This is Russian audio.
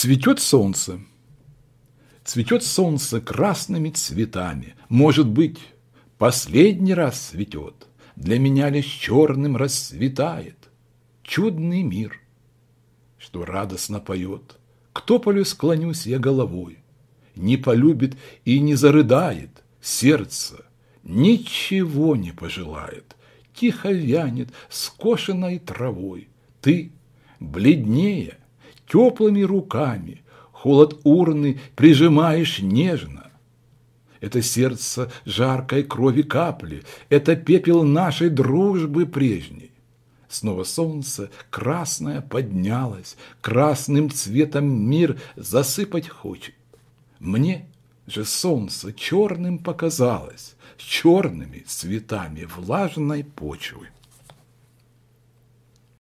Цветет солнце. Цветет солнце красными цветами. Может быть, последний раз цветет. Для меня лишь черным расцветает. Чудный мир, что радостно поет. К тополю склонюсь я головой. Не полюбит и не зарыдает сердце. Ничего не пожелает. Тихо вянет скошенной травой. Ты бледнее теплыми руками, холод урны прижимаешь нежно. Это сердце жаркой крови капли, это пепел нашей дружбы прежней. Снова солнце красное поднялось, красным цветом мир засыпать хочет. Мне же солнце черным показалось, с черными цветами влажной почвы.